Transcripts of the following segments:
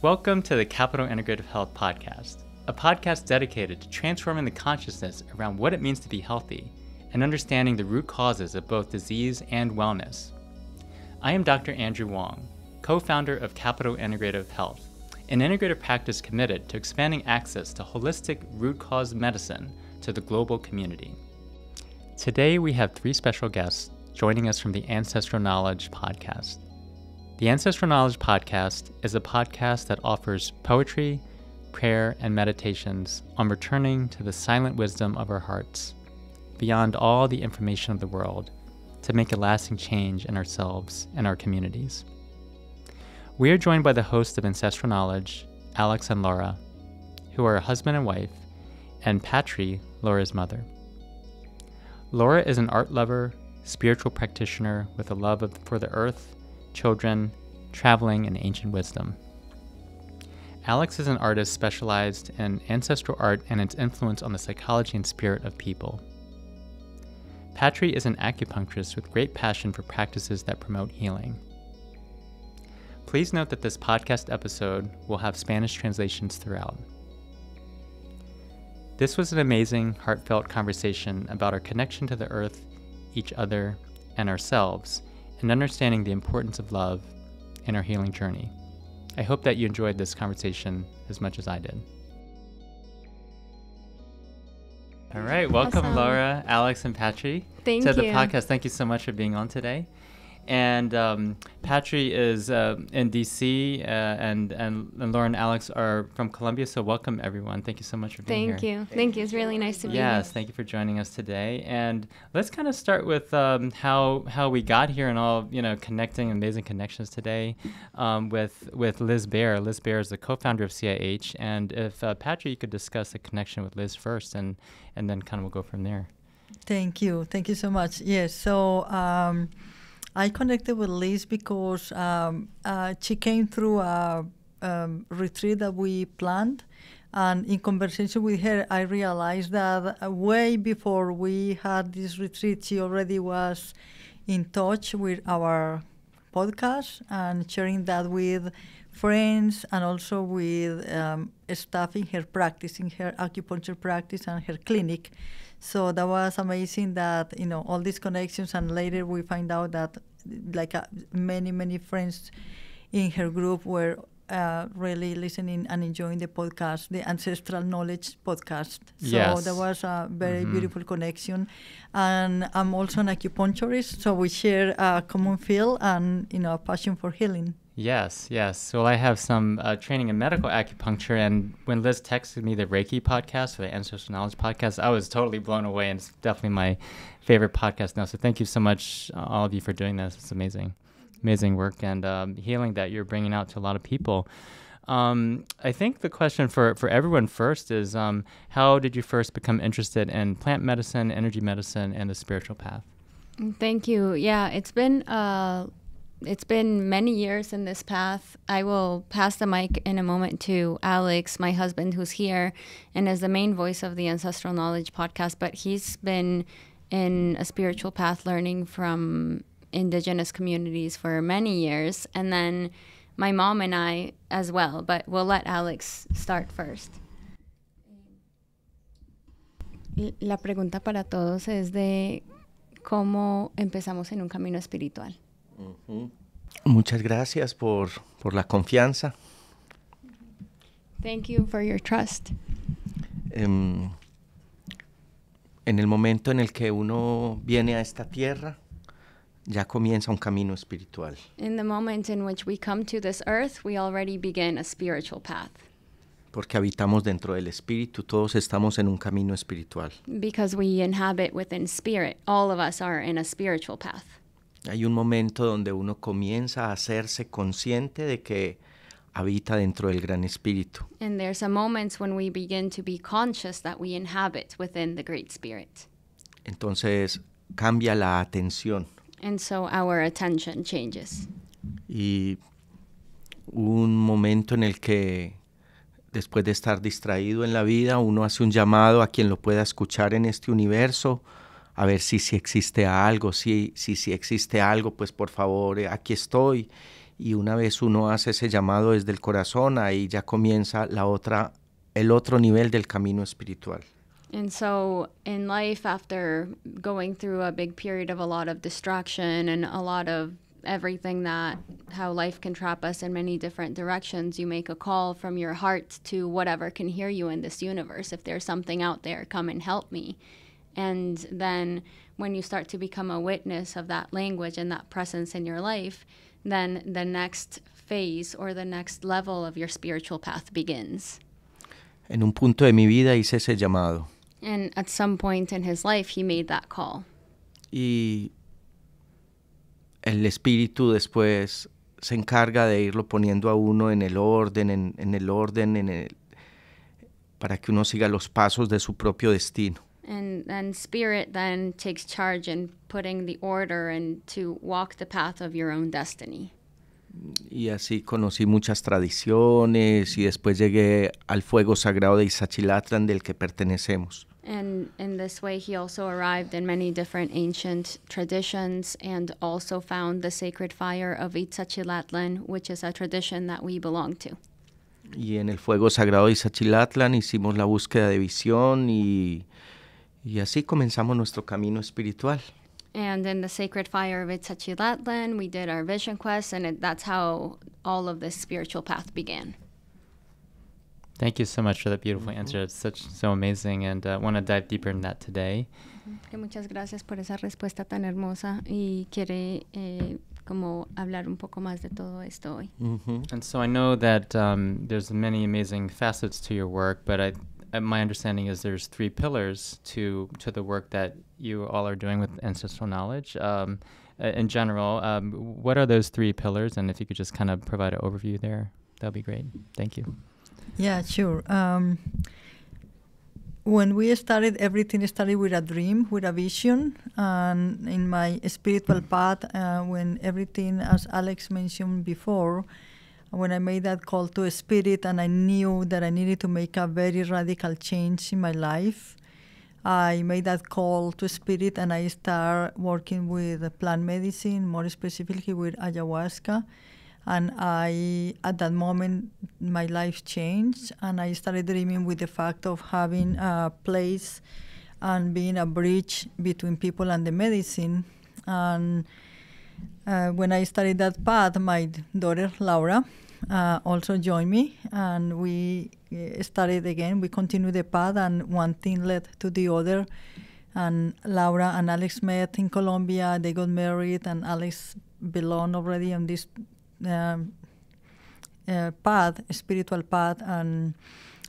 Welcome to the Capital Integrative Health Podcast, a podcast dedicated to transforming the consciousness around what it means to be healthy and understanding the root causes of both disease and wellness. I am Dr. Andrew Wong, co founder of Capital Integrative Health, an integrative practice committed to expanding access to holistic root cause medicine to the global community. Today, we have three special guests joining us from the Ancestral Knowledge podcast. The Ancestral Knowledge Podcast is a podcast that offers poetry, prayer, and meditations on returning to the silent wisdom of our hearts, beyond all the information of the world, to make a lasting change in ourselves and our communities. We are joined by the host of Ancestral Knowledge, Alex and Laura, who are a husband and wife, and Patry, Laura's mother. Laura is an art lover, spiritual practitioner with a love of, for the earth children, traveling, and ancient wisdom. Alex is an artist specialized in ancestral art and its influence on the psychology and spirit of people. Patry is an acupuncturist with great passion for practices that promote healing. Please note that this podcast episode will have Spanish translations throughout. This was an amazing, heartfelt conversation about our connection to the earth, each other, and ourselves, and understanding the importance of love in our healing journey. I hope that you enjoyed this conversation as much as I did. All right, welcome awesome. Laura, Alex, and Patry to you. the podcast. Thank you so much for being on today and um, Patry is uh, in DC, uh, and, and Lauren and Alex are from Columbia. So welcome everyone. Thank you so much for being thank here. You. Thank you. Thank you. It's really nice to be yes, Yes, thank you for joining us today. And let's kind of start with um, how how we got here and all you know connecting amazing connections today um, with with Liz Bear. Liz Bear is the co-founder of CIH, and if uh, Patry, you could discuss the connection with Liz first, and and then kind of we'll go from there. Thank you. Thank you so much. Yes. So. Um, I connected with Liz because um, uh, she came through a um, retreat that we planned. And in conversation with her, I realized that uh, way before we had this retreat, she already was in touch with our podcast and sharing that with friends and also with um, staff in her practice, in her acupuncture practice and her clinic. So that was amazing that, you know, all these connections. And later we find out that like uh, many, many friends in her group were uh, really listening and enjoying the podcast, the Ancestral Knowledge podcast. So yes. was a very mm-hmm. beautiful connection. And I'm also an acupuncturist, so we share a common field and, you know, a passion for healing. Yes, yes. Well, I have some uh, training in medical acupuncture, and when Liz texted me the Reiki podcast or the Ancestral Knowledge podcast, I was totally blown away, and it's definitely my favorite podcast now. So thank you so much, uh, all of you, for doing this. It's amazing, amazing work and um, healing that you're bringing out to a lot of people. Um, I think the question for, for everyone first is um, how did you first become interested in plant medicine, energy medicine, and the spiritual path? Thank you. Yeah, it's been. Uh it's been many years in this path. I will pass the mic in a moment to Alex, my husband, who's here and is the main voice of the Ancestral Knowledge podcast. But he's been in a spiritual path learning from indigenous communities for many years. And then my mom and I as well. But we'll let Alex start first. La pregunta para todos es de cómo empezamos en un camino espiritual. Muchas gracias por, por la confianza. Thank you for your trust. Um, en el momento en el que uno viene a esta tierra, ya comienza un camino espiritual. In the moment in which we come to this earth, we already begin a spiritual path. Porque habitamos dentro del espíritu, todos estamos en un camino espiritual. Because we inhabit within spirit, all of us are in a spiritual path. Hay un momento donde uno comienza a hacerse consciente de que habita dentro del gran espíritu. And Entonces cambia la atención. Y un momento en el que después de estar distraído en la vida, uno hace un llamado a quien lo pueda escuchar en este universo a ver si, si existe algo, si, si, si existe algo, pues por favor, eh, aquí estoy. Y una vez uno hace ese llamado desde el corazón, ahí ya comienza la otra, el otro nivel del camino espiritual. And so, in life, after going through a big period of a lot of distraction and a lot of everything that how life can trap us in many different directions, you make a call from your heart to whatever can hear you in this universe. If there's something out there, come and help me. And then when you start to become a witness of that language and that presence in your life, then the next phase or the next level of your spiritual path begins. En un punto de mi vida hice ese llamado. And at some point in his life he made that call. Y el espíritu después se encarga de irlo poniendo a uno en el orden, en, en el orden, en el, para que uno siga los pasos de su propio destino and then spirit then takes charge in putting the order and to walk the path of your own destiny. Y así conocí muchas tradiciones y después llegué al fuego sagrado de Isachilatlan del que pertenecemos. And in this way he also arrived in many different ancient traditions and also found the sacred fire of Itzachilatlan, which is a tradition that we belong to. Y en el fuego sagrado de Isachilatlan hicimos la búsqueda de visión y Y así comenzamos nuestro camino espiritual. And in the sacred fire of Itzachilatlan, we did our vision quest, and it, that's how all of this spiritual path began. Thank you so much for that beautiful mm-hmm. answer. It's such so amazing, and I uh, want to dive deeper in that today. Mm-hmm. Muchas gracias por esa respuesta tan hermosa y quiere eh, como hablar un poco más de todo esto hoy. Mm-hmm. And so I know that um, there's many amazing facets to your work, but I uh, my understanding is there's three pillars to to the work that you all are doing with ancestral knowledge. Um, uh, in general, um, what are those three pillars? And if you could just kind of provide an overview there, that'd be great. Thank you. Yeah, sure. Um, when we started, everything started with a dream, with a vision. And in my spiritual path, uh, when everything, as Alex mentioned before, when I made that call to spirit and I knew that I needed to make a very radical change in my life, I made that call to spirit and I started working with plant medicine, more specifically with ayahuasca. And I, at that moment, my life changed and I started dreaming with the fact of having a place and being a bridge between people and the medicine. And uh, when I started that path, my daughter Laura uh, also joined me, and we uh, started again. We continued the path, and one thing led to the other. And Laura and Alex met in Colombia. They got married, and Alex belonged already on this um, uh, path, spiritual path, and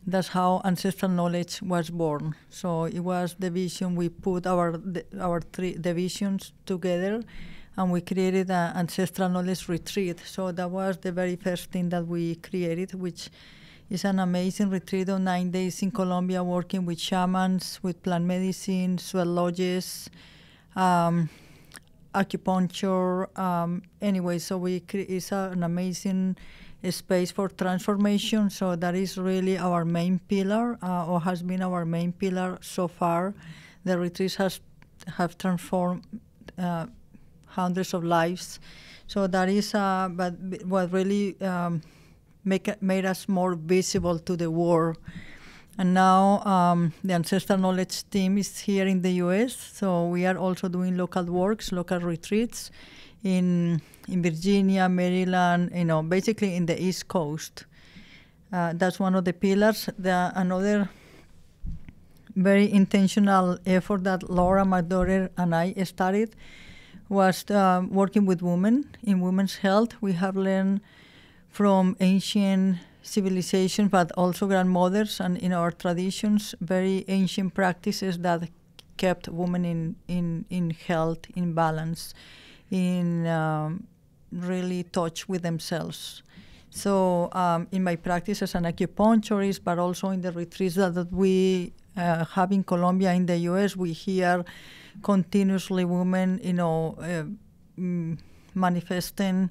that's how ancestral knowledge was born. So it was the vision we put our our three divisions together and we created an ancestral knowledge retreat. So that was the very first thing that we created, which is an amazing retreat of nine days in Colombia, working with shamans, with plant medicine, sweat um, acupuncture. Um, anyway, so we it's an amazing space for transformation. So that is really our main pillar, uh, or has been our main pillar so far. The retreats has have transformed. Uh, hundreds of lives. So that is uh, but what really um, make, made us more visible to the world. And now um, the Ancestral Knowledge team is here in the US, so we are also doing local works, local retreats in in Virginia, Maryland, you know, basically in the East Coast. Uh, that's one of the pillars. The, another very intentional effort that Laura, my daughter, and I started was um, working with women in women's health. We have learned from ancient civilizations, but also grandmothers and in our traditions, very ancient practices that kept women in, in, in health, in balance, in um, really touch with themselves. So, um, in my practice as an acupuncturist, but also in the retreats that, that we uh, have in Colombia, in the US, we hear continuously women, you know, uh, mm, manifesting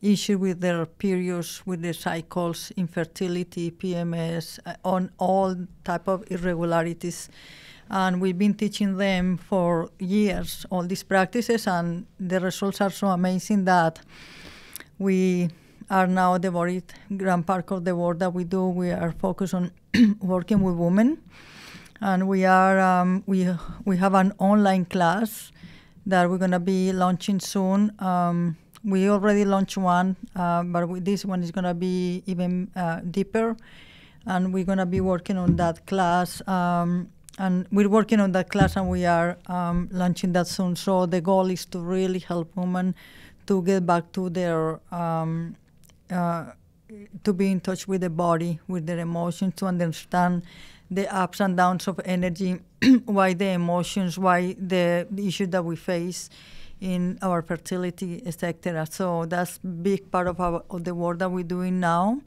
issue with their periods, with the cycles, infertility, PMS, uh, on all type of irregularities. And we've been teaching them for years all these practices, and the results are so amazing that we are now the very grand part of the work that we do. We are focused on working with women and we are um, we we have an online class that we're going to be launching soon. Um, we already launched one, uh, but we, this one is going to be even uh, deeper, and we're going to be working on that class. Um, and we're working on that class, and we are um, launching that soon. So the goal is to really help women to get back to their um, uh, to be in touch with the body, with their emotions, to understand the ups and downs of energy, why the emotions, why the issue that we face in our fertility, etc. So that's big part of, our, of the work that we're doing now.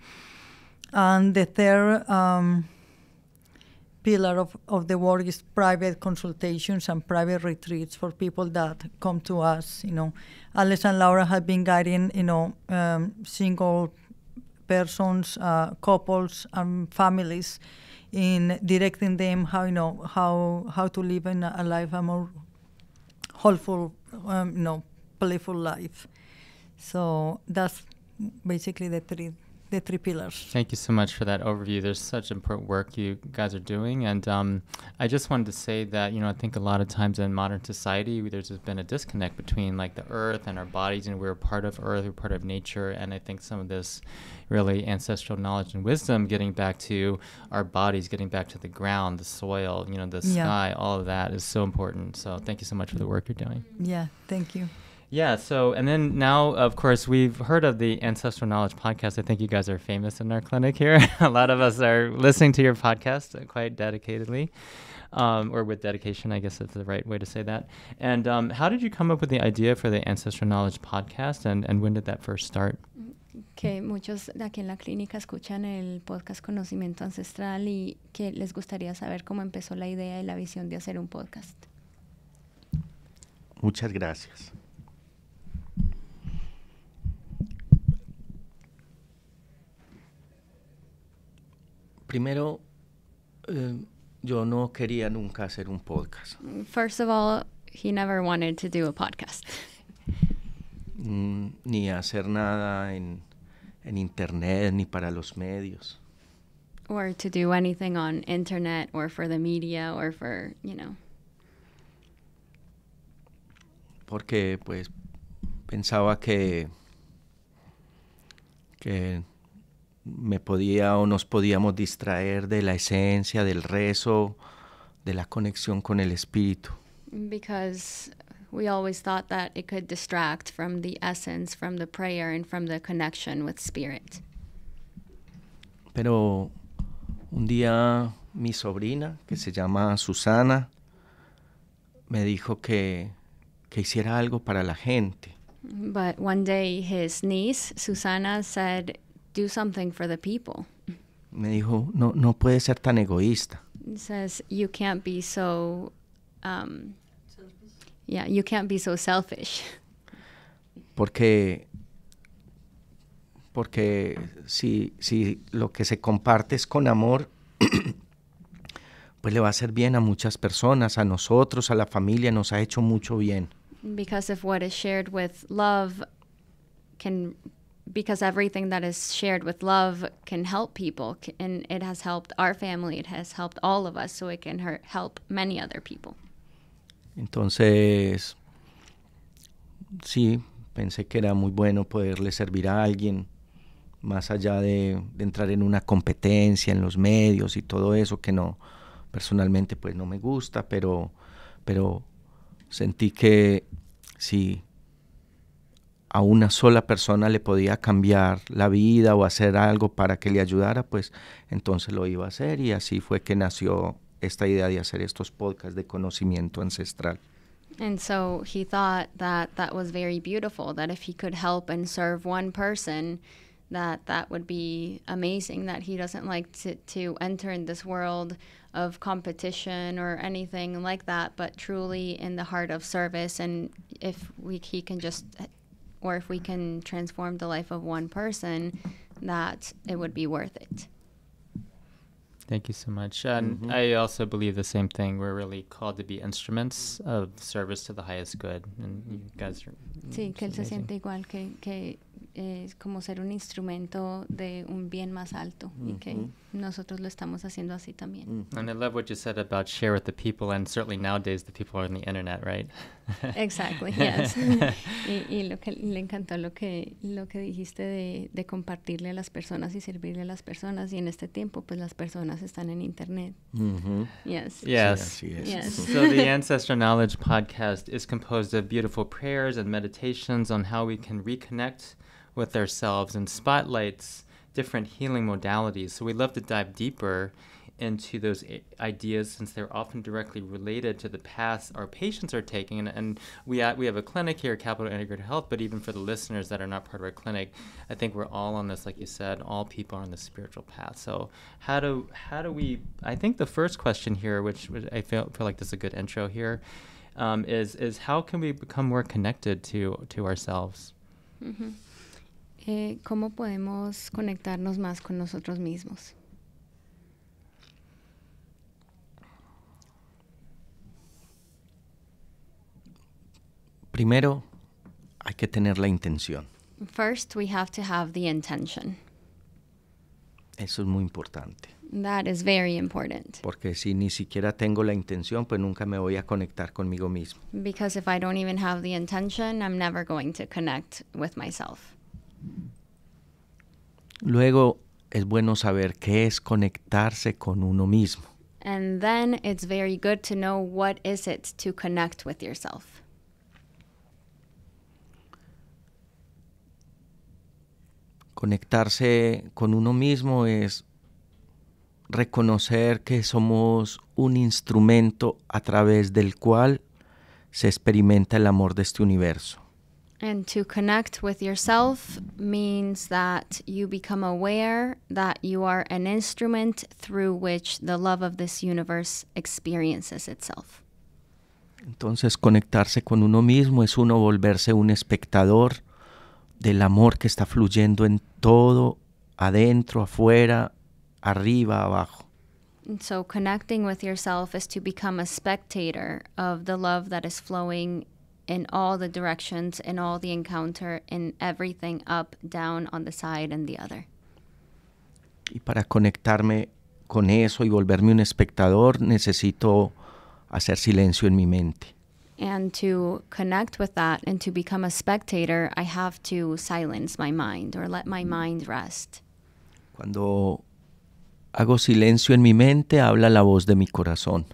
And the third um, pillar of, of the work is private consultations and private retreats for people that come to us. You know, Alice and Laura have been guiding, you know, um, single persons, uh, couples, and families in directing them how you know how how to live in a life a more hopeful, um, you know, playful life. So that's basically the three the three pillars. Thank you so much for that overview. There's such important work you guys are doing, and um, I just wanted to say that you know I think a lot of times in modern society there's been a disconnect between like the earth and our bodies, and we're part of earth, we're part of nature, and I think some of this really ancestral knowledge and wisdom getting back to our bodies, getting back to the ground, the soil, you know, the yeah. sky, all of that is so important. So thank you so much for the work you're doing. Yeah, thank you. Yeah. So, and then now, of course, we've heard of the Ancestral Knowledge podcast. I think you guys are famous in our clinic here. a lot of us are listening to your podcast quite dedicatedly, um, or with dedication, I guess that's the right way to say that. And um, how did you come up with the idea for the Ancestral Knowledge podcast, and, and when did that first start? que muchos aquí en la clínica escuchan el podcast Conocimiento Ancestral y que les gustaría saber cómo empezó la idea y la visión de hacer un podcast. Muchas gracias. Primero, eh, yo no quería nunca hacer un podcast. First of all, he never wanted to do a podcast. Mm, ni hacer nada en, en internet ni para los medios. Or to do anything on internet or for the media or for, you know. Porque pues pensaba que que me podía o nos podíamos distraer de la esencia, del rezo, de la conexión con el espíritu. Because we always thought that it could distract from the essence, from the prayer and from the connection with spirit. Pero un día mi sobrina, que se llama Susana, me dijo que, que hiciera algo para la gente. But one day his niece, Susana, said do something for the people. Me dijo, no, no puede ser tan egoísta. says, you can't be so, um, yeah, you can't be so selfish. Porque, porque si, si lo que se comparte es con amor, pues le va a hacer bien a muchas personas, a nosotros, a la familia, nos ha hecho mucho bien. Because if what is shared with love can because everything that is shared with love can help people and it has helped our family it has helped all of us so it can hurt, help many other people entonces sí pensé que era muy bueno poderle servir a alguien más allá de, de entrar en una competencia en los medios y todo eso que no personalmente pues no me gusta pero pero sentí que si a una sola persona le podía cambiar la vida o hacer algo para que le ayudara, pues entonces lo iba a hacer y así fue que nació esta idea de hacer estos podcasts de conocimiento ancestral. And so he thought that that was very beautiful that if he could help and serve one person that that would be amazing that he doesn't like to, to enter in this world of competition or anything like that but truly in the heart of service and if we, he can just or if we can transform the life of one person, that it would be worth it. Thank you so much. And mm-hmm. I also believe the same thing. We're really called to be instruments of service to the highest good. And you guys are. Sí, que él se siente igual que, que es como ser un instrumento de un bien más alto y que nosotros lo estamos haciendo así también. Mm. And I love what you said about share with the people and certainly nowadays the people are on the internet, right? exactly, yes. y, lo que le encantó lo que lo que dijiste de, compartirle a las personas y servirle a las personas y en este tiempo pues las personas están en internet. Mm -hmm. Yes. yes. so the Ancestor Knowledge podcast is composed of beautiful prayers and meditations on how we can reconnect with ourselves and spotlights different healing modalities. So we love to dive deeper into those ideas since they're often directly related to the paths our patients are taking. And, and we, at, we have a clinic here, Capital Integrated Health, but even for the listeners that are not part of our clinic, I think we're all on this, like you said, all people are on the spiritual path. So how do, how do we, I think the first question here, which, which I feel, feel like this is a good intro here, um, is, is how can we become more connected to, to ourselves? Mm-hmm. Eh, cómo podemos conectarnos más con nosotros mismos. Primero, hay que tener la intención. First, we have to have the intention. Eso es muy importante. That is very important. Porque si ni siquiera tengo la intención, pues nunca me voy a conectar conmigo mismo. Because if I don't even have the intention, I'm never going to connect with myself. Luego es bueno saber qué es conectarse con uno mismo. And then it's very good to know what is it to connect with yourself. Conectarse con uno mismo es reconocer que somos un instrumento a través del cual se experimenta el amor de este universo. And to connect with yourself means that you become aware that you are an instrument through which the love of this universe experiences itself. Entonces conectarse con uno mismo es uno volverse un espectador del amor que está fluyendo en todo, adentro, afuera, arriba, abajo. And so connecting with yourself is to become a spectator of the love that is flowing in all the directions, in all the encounter, in everything up, down, on the side and the other. Y para conectarme con eso y volverme un espectador, necesito hacer silencio en mi mente. And to connect with that and to become a spectator, I have to silence my mind or let my mind rest. Cuando hago silencio en mi mente, habla la voz de mi corazón.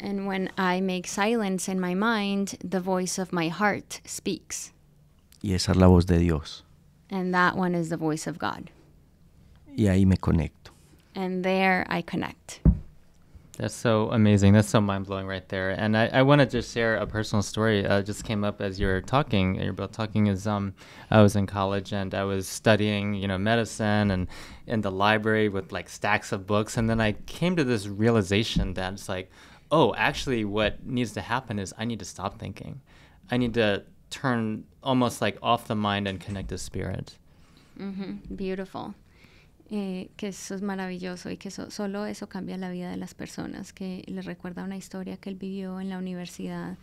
And when I make silence in my mind, the voice of my heart speaks. Y esa es la voz de Dios. And that one is the voice of God. Y ahí me conecto. And there I connect. That's so amazing. That's so mind blowing right there. And I, I want to just share a personal story. Uh, just came up as you were talking. You're both talking. Is um, I was in college and I was studying, you know, medicine and in the library with like stacks of books. And then I came to this realization that it's like, oh, actually, what needs to happen is I need to stop thinking. I need to turn almost like off the mind and connect the spirit. Beautiful. Eh, que eso es maravilloso y que solo eso cambia la vida de las personas, que le recuerda una historia que él vivió en la universidad,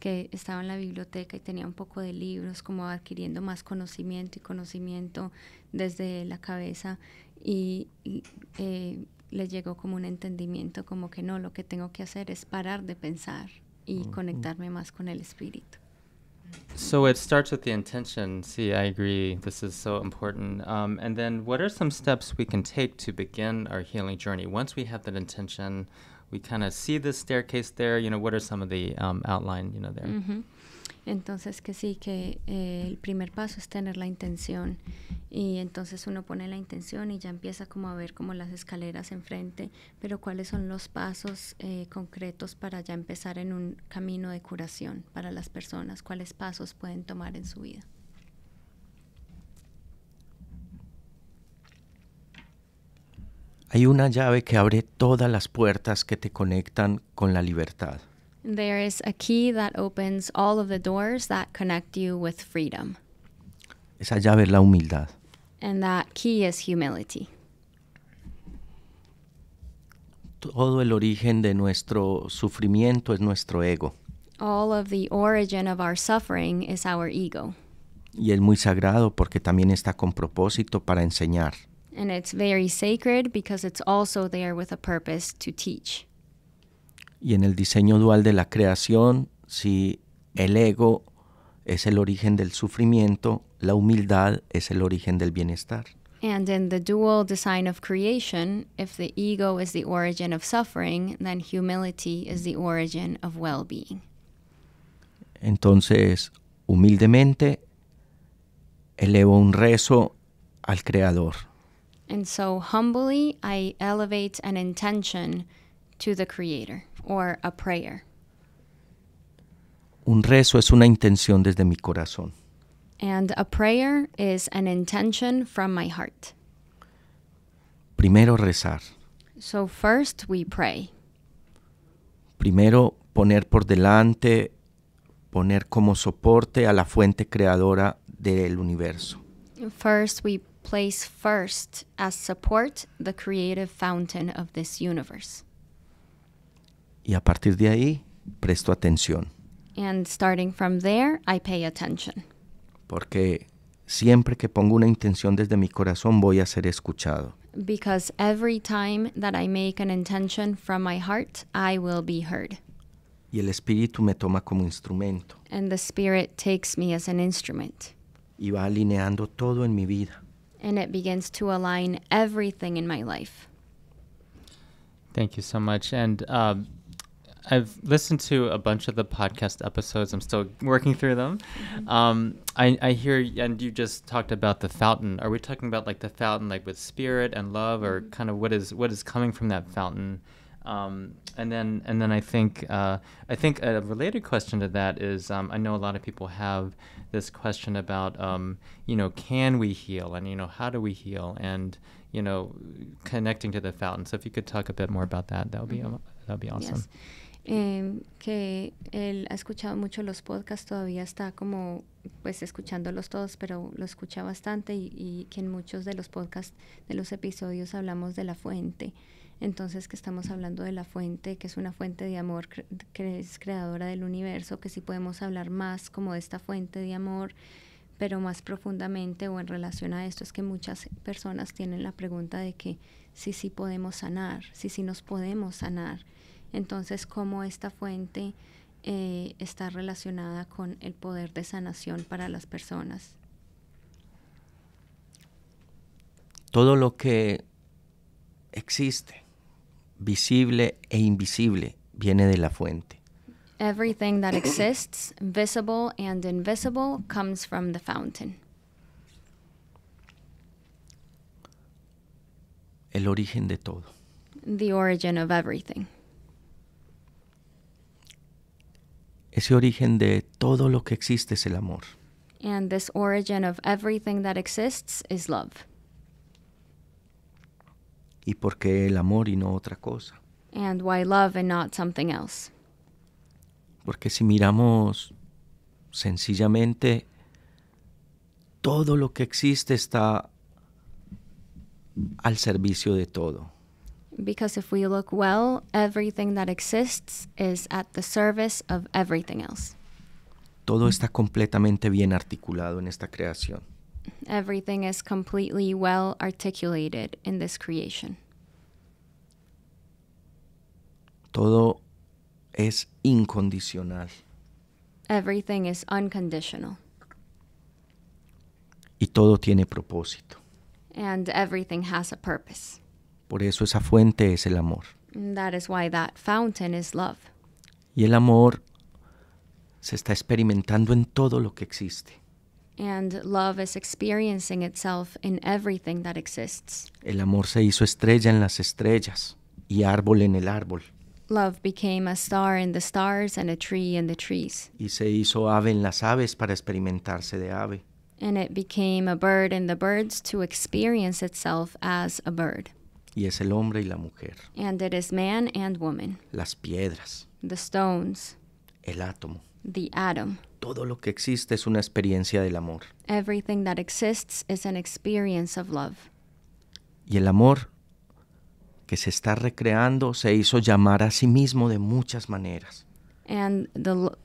que estaba en la biblioteca y tenía un poco de libros, como adquiriendo más conocimiento y conocimiento desde la cabeza y eh, le llegó como un entendimiento, como que no, lo que tengo que hacer es parar de pensar y conectarme más con el espíritu. So it starts with the intention. See, I agree. This is so important. Um, and then, what are some steps we can take to begin our healing journey? Once we have that intention, we kind of see the staircase there. You know, what are some of the um, outline? You know, there. Entonces que sí, que eh, el primer paso es tener la intención y entonces uno pone la intención y ya empieza como a ver como las escaleras enfrente, pero cuáles son los pasos eh, concretos para ya empezar en un camino de curación para las personas, cuáles pasos pueden tomar en su vida. Hay una llave que abre todas las puertas que te conectan con la libertad. There is a key that opens all of the doors that connect you with freedom. Esa llave es la humildad. And that key is humility. Todo el origen de nuestro sufrimiento es nuestro ego. All of the origin of our suffering is our ego. Y es muy sagrado porque también está con propósito para enseñar. And it's very sacred because it's also there with a purpose to teach. Y en el diseño dual de la creación, si el ego es el origen del sufrimiento, la humildad es el origen del bienestar. And in the dual design of creation, si el ego is the origin of suffering, then humility is the origin of well-being. Entonces, humildemente elevo un rezo al creador. And so humbly I elevate an intention to the creator or a prayer. Un rezo es una intención desde mi corazón. And a prayer is an intention from my heart. Primero rezar. So first we pray. Primero poner por delante, poner como soporte a la fuente creadora del universo. First we place first as support the creative fountain of this universe. Y a partir de ahí presto atención. And starting from there, I pay attention. Porque siempre que pongo una intención desde mi corazón voy a ser escuchado. Because every time that I make an intention from my heart, I will be heard. Y el espíritu me toma como instrumento. And the spirit takes me as an instrument. Y va alineando todo en mi vida. And it begins to align everything in my life. Thank you so much. And um, I've listened to a bunch of the podcast episodes. I'm still working through them. Mm-hmm. Um, I, I hear, and you just talked about the fountain. Are we talking about like the fountain, like with spirit and love, or mm-hmm. kind of what is what is coming from that fountain? Um, and then, and then I think uh, I think a related question to that is um, I know a lot of people have this question about um, you know can we heal and you know how do we heal and you know connecting to the fountain. So if you could talk a bit more about that, that would be mm-hmm. that would be awesome. Yes. Em, que él ha escuchado mucho los podcasts, todavía está como pues escuchándolos todos, pero lo escucha bastante y, que en muchos de los podcasts, de los episodios hablamos de la fuente. Entonces que estamos hablando de la fuente, que es una fuente de amor que es creadora del universo, que si podemos hablar más como de esta fuente de amor, pero más profundamente o en relación a esto es que muchas personas tienen la pregunta de que si sí, podemos sanar, si sí, sí nos podemos sanar entonces, cómo esta fuente eh, está relacionada con el poder de sanación para las personas. Todo lo que existe, visible e invisible, viene de la fuente. Everything that exists, visible and invisible, comes from the fountain. El origen de todo. The origin of everything. Ese origen de todo lo que existe es el amor. And this origin of everything that exists is love. ¿Y por qué el amor y no otra cosa? And why love and not something else? Porque si miramos sencillamente todo lo que existe está al servicio de todo. Because if we look well, everything that exists is at the service of everything else. Todo está completamente bien articulado en esta creación. Everything is completely well articulated in this creation. Todo es incondicional. Everything is unconditional. Y todo tiene propósito. And everything has a purpose. Por eso esa fuente es el amor. That is why that fountain is love. Y el amor se está experimentando en todo lo que existe. And love is experiencing itself in everything that exists. El amor se hizo estrella en las estrellas y árbol en el árbol. Love became a star in the stars and a tree in the trees. Y se hizo ave en las aves para experimentarse de ave. And it became a bird in the birds to experience itself as a bird. Y es el hombre y la mujer. And it is man and woman. Las piedras. The stones. El átomo. The atom. Todo lo que existe es una experiencia del amor. Everything that exists is an experience of love. Y el amor que se está recreando se hizo llamar a sí mismo de muchas maneras. And the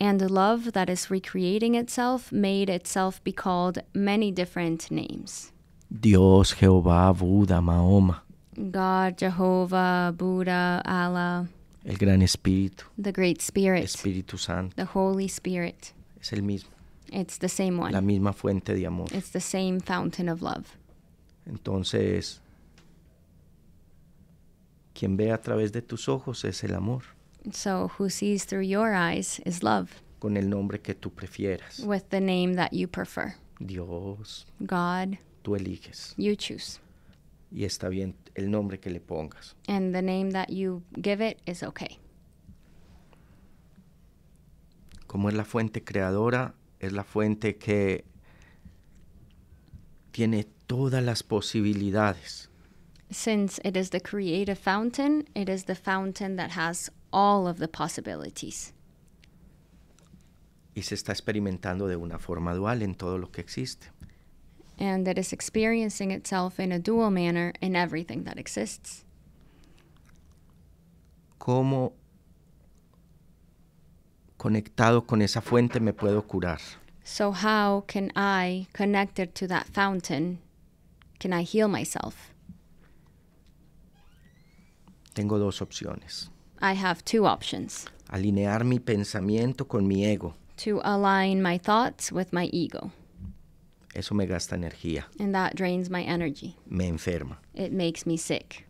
and the love that is recreating itself made itself be called many different names. Dios, Jehová, Buda, Mahoma. God, Jehovah, Buddha, Allah. El Gran Espíritu. The Great Spirit. Espíritu Santo. The Holy Spirit. Es el mismo. It's the same one. La misma fuente de amor. It's the same fountain of love. Entonces, quien ve a través de tus ojos es el amor. So, who sees through your eyes is love. Con el nombre que tú prefieras. With the name that you prefer. Dios. God tú eliges. You choose. Y está bien el nombre que le pongas. And the name that you give it is okay. Como es la fuente creadora, es la fuente que tiene todas las posibilidades. Since it is the creative fountain, it is the fountain that has all of the possibilities. Y se está experimentando de una forma dual en todo lo que existe. and that is experiencing itself in a dual manner in everything that exists. ¿Cómo conectado con esa fuente me puedo curar? So how can I connected to that fountain can I heal myself? Tengo dos opciones. I have two options. Alinear mi pensamiento con mi ego. To align my thoughts with my ego. Eso me gasta energía. And that drains my energy. Me enferma. It makes me sick.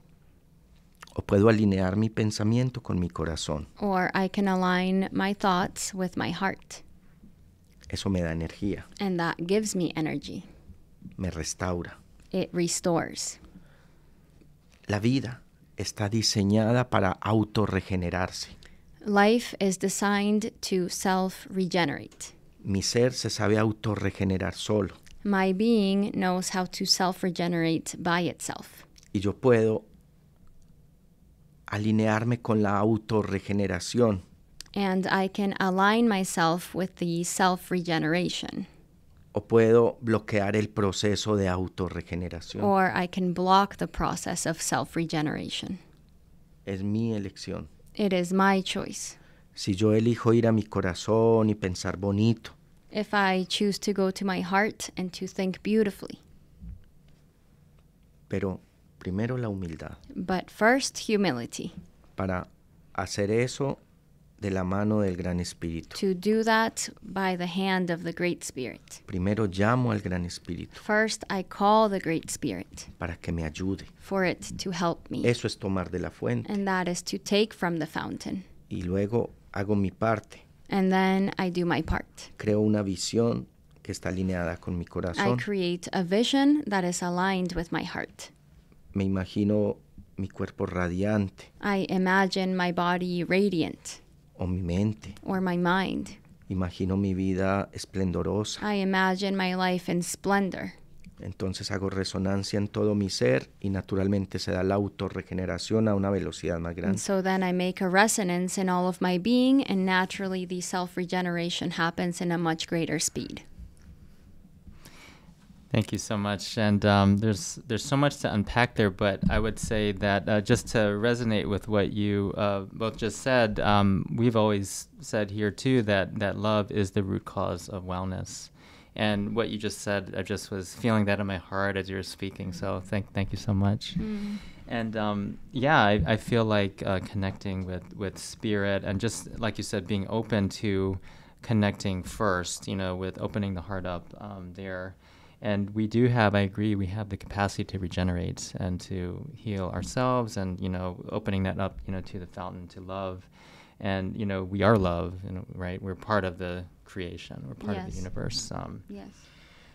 O puedo alinear mi pensamiento con mi corazón. Or I can align my thoughts with my heart. Eso me da energía. And that gives me energy. Me restaura. It restores. La vida está diseñada para autorregenerarse. Life is designed to self-regenerate. Mi ser se sabe autorregenerar solo. My being knows how to self-regenerate by itself. Y yo puedo alinearme con la autorregeneración. And I can align myself with the self-regeneration. O puedo bloquear el proceso de autorregeneración. Or I can block the process of self-regeneration. Es mi elección. It is my choice. Si yo elijo ir a mi corazón y pensar bonito. if I choose to go to my heart and to think beautifully. Pero primero la humildad. But first humility. Para hacer eso de la mano del Gran Espíritu. To do that by the hand of the Great Spirit. Primero llamo al Gran Espíritu. First I call the Great Spirit. Para que me ayude. For it to help me. Eso es tomar de la fuente. And that is to take from the fountain. Y luego hago mi parte. And then I do my part. Creo una visión que está alineada con mi corazón. I create a vision that is aligned with my heart. Me imagino mi cuerpo radiante. I imagine my body radiant. O mi mente. Or my mind. Imagino mi vida esplendorosa. I imagine my life in splendor. Entonces hago resonancia en todo mi ser y naturalmente se da la autorregeneración a una velocidad más grande. And so then I make a resonance in all of my being and naturally the self-regeneration happens in a much greater speed. Thank you so much. And um, there's there's so much to unpack there, but I would say that uh, just to resonate with what you uh, both just said, um, we've always said here too that that love is the root cause of wellness and what you just said, I just was feeling that in my heart as you were speaking. So thank thank you so much. Mm. And um, yeah, I, I, feel like uh, connecting with with spirit and just like you said, being open to connecting first. You know, with opening the heart up um, there. And we do have, I agree, we have the capacity to regenerate and to heal ourselves, and you know, opening that up, you know, to the fountain to love, and you know, we are love, you know, right? We're part of the creation. We're part yes. of the universe. Um, yes.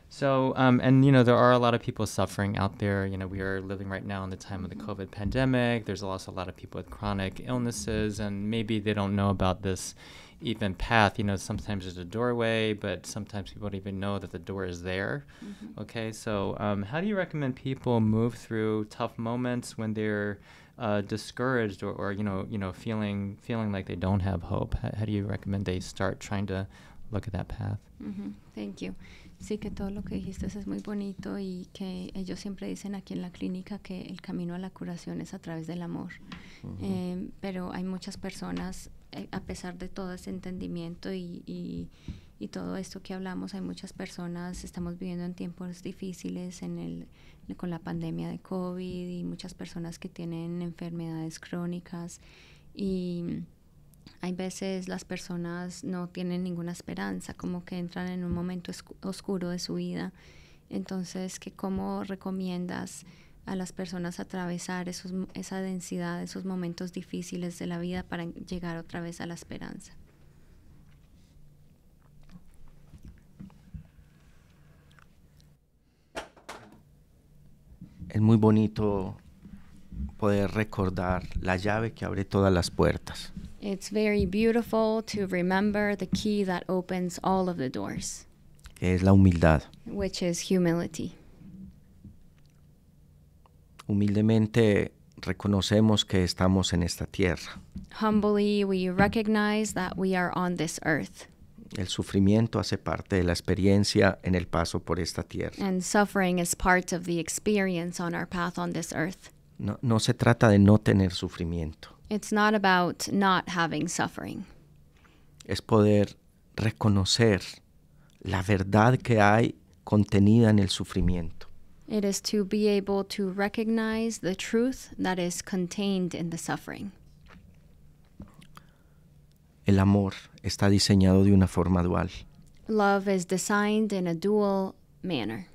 So, um, and you know, there are a lot of people suffering out there. You know, we are living right now in the time of the mm-hmm. COVID pandemic. There's also a lot of people with chronic illnesses, and maybe they don't know about this even path. You know, sometimes there's a doorway, but sometimes people don't even know that the door is there. Mm-hmm. Okay, so um, how do you recommend people move through tough moments when they're uh, discouraged or, or, you know, you know, feeling feeling like they don't have hope? How, how do you recommend they start trying to look at that path. Thank you. Sí, que todo lo que dijiste es muy bonito y que ellos siempre dicen aquí en la clínica que el camino a la curación es a través del amor. Em, pero hay muchas personas, eh, a pesar de todo ese entendimiento y, y, todo esto que hablamos, hay muchas personas, estamos viviendo en tiempos difíciles en el, con la pandemia de COVID y muchas personas que tienen enfermedades crónicas y hay veces las personas no tienen ninguna esperanza, como que entran en un momento oscuro de su vida. Entonces, ¿qué, ¿cómo recomiendas a las personas atravesar esos, esa densidad, esos momentos difíciles de la vida para llegar otra vez a la esperanza? Es muy bonito poder recordar la llave que abre todas las puertas It's very beautiful to remember the key that opens all of the doors. es la humildad. Which is humility. Humildemente reconocemos que estamos en esta tierra. Humbly we recognize that we are on this earth. El sufrimiento hace parte de la experiencia en el paso por esta tierra. And suffering is part of the experience on our path on this earth. No, no se trata de no tener sufrimiento. It's not about not having suffering. Es poder reconocer la verdad que hay contenida en el sufrimiento. It is to be able to recognize the truth that is contained in the suffering. El amor está diseñado de una forma dual. Love is designed in a dual manner.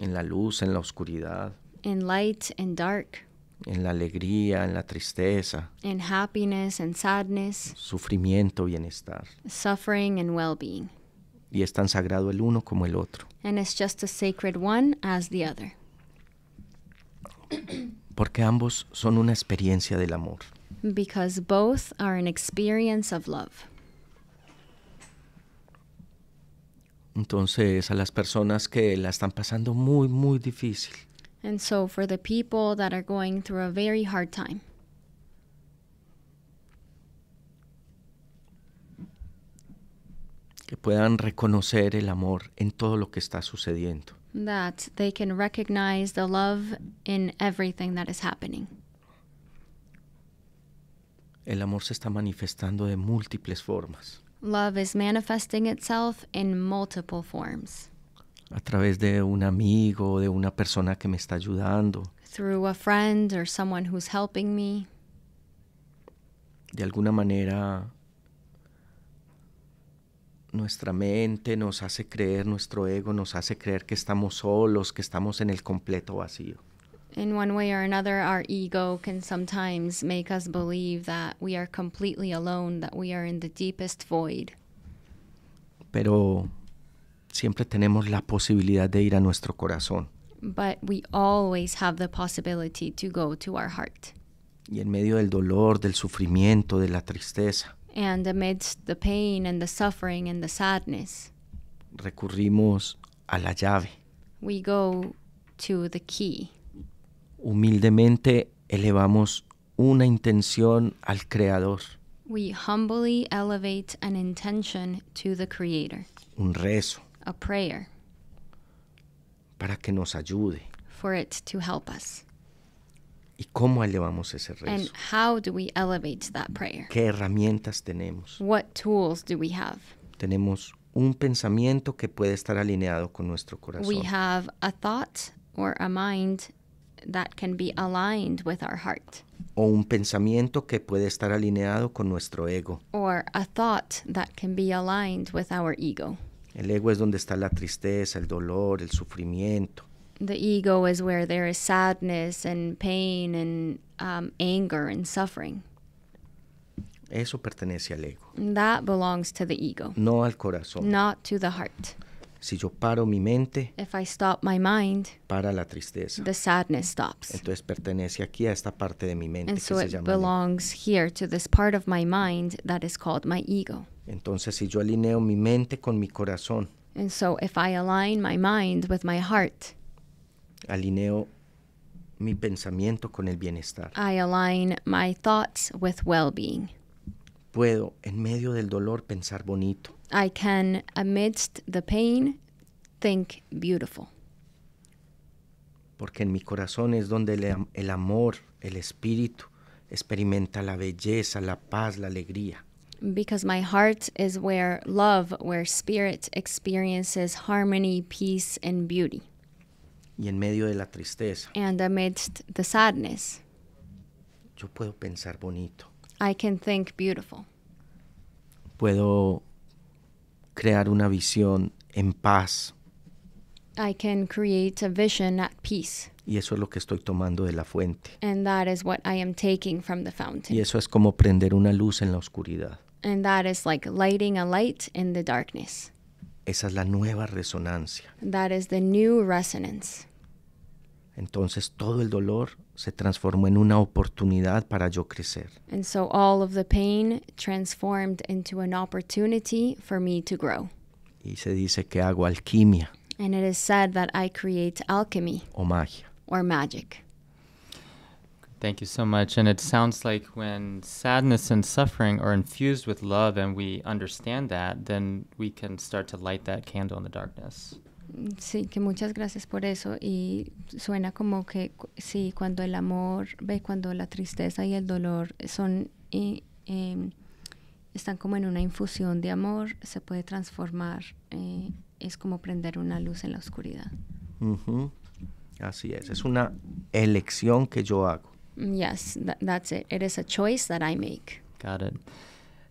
En la luz, en la oscuridad. In light and dark. en la alegría, en la tristeza. En happiness and sadness. Sufrimiento, bienestar. Suffering and well Y es tan sagrado el uno como el otro. Porque ambos son una experiencia del amor. both are an experience of love. Entonces, a las personas que la están pasando muy, muy difícil. And so, for the people that are going through a very hard time, que puedan reconocer el amor en todo lo que está sucediendo. That they can recognize the love in everything that is happening. El amor se está manifestando de múltiples formas. Love is manifesting itself in multiple forms. a través de un amigo, de una persona que me está ayudando. Through a friend or someone who's helping me. De alguna manera nuestra mente nos hace creer, nuestro ego nos hace creer que estamos solos, que estamos en el completo vacío. In one way or another, our ego can sometimes make us believe that we are completely alone, that we are in the deepest void. Pero siempre tenemos la posibilidad de ir a nuestro corazón. But we always have the possibility to go to our heart. Y en medio del dolor, del sufrimiento, de la tristeza. And amidst the pain and the suffering and the sadness. Recurrimos a la llave. We go to the key. Humildemente elevamos una intención al creador. We humbly elevate an intention to the creator. Un rezo a prayer para que nos ayude. For it to help us. ¿Y cómo elevamos ese rezo? And how do we elevate that prayer? ¿Qué herramientas tenemos? What tools do we have? Tenemos un pensamiento que puede estar alineado con nuestro corazón. We have a thought or a mind that can be aligned with our heart. O un pensamiento que puede estar alineado con nuestro ego. Or a thought that can be aligned with our ego. El ego es donde está la tristeza, el dolor, el sufrimiento. The ego is where there is sadness and pain and um, anger and suffering. Eso pertenece al ego. That belongs to the ego. No al corazón. Not to the heart si yo paro mi mente, If I stop my mind, para la tristeza. The sadness stops. Entonces pertenece aquí a esta parte de mi mente And que so se it llama belongs ego. here to this part of my mind that is called my ego. Entonces si yo alineo mi mente con mi corazón, And so if I align my mind with my heart, alineo mi pensamiento con el bienestar. I align my thoughts with well-being. Puedo, en medio del dolor, pensar bonito. I can, amidst the pain, think beautiful. Porque en mi corazón es donde el, amor, el espíritu, experimenta la belleza, la paz, la alegría. Because my heart is where love, where spirit experiences harmony, peace, and beauty. Y en medio de la tristeza. And amidst the sadness. Yo puedo pensar bonito. I can think beautiful. Puedo crear una visión en paz. I can create a vision at peace. Y eso es lo que estoy tomando de la fuente. And that is what I am taking from the fountain. Y eso es como prender una luz en la oscuridad. And that is like lighting a light in the darkness. Esa es la nueva resonancia. That is the new resonance. Entonces todo el dolor se transformó en una oportunidad para yo crecer. And so all of the pain transformed into an opportunity for me to grow. Y se dice que hago alquimia. And it is said that I create alchemy. O magia. Or magic. Thank you so much. And it sounds like when sadness and suffering are infused with love and we understand that, then we can start to light that candle in the darkness. Sí, que muchas gracias por eso. Y suena como que sí, cuando el amor, ve, cuando la tristeza y el dolor son y, em, están como en una infusión de amor, se puede transformar. Eh, es como prender una luz en la oscuridad. Así es, es una elección que yo hago. Yes, that, that's it. It is a choice that I make. Got it.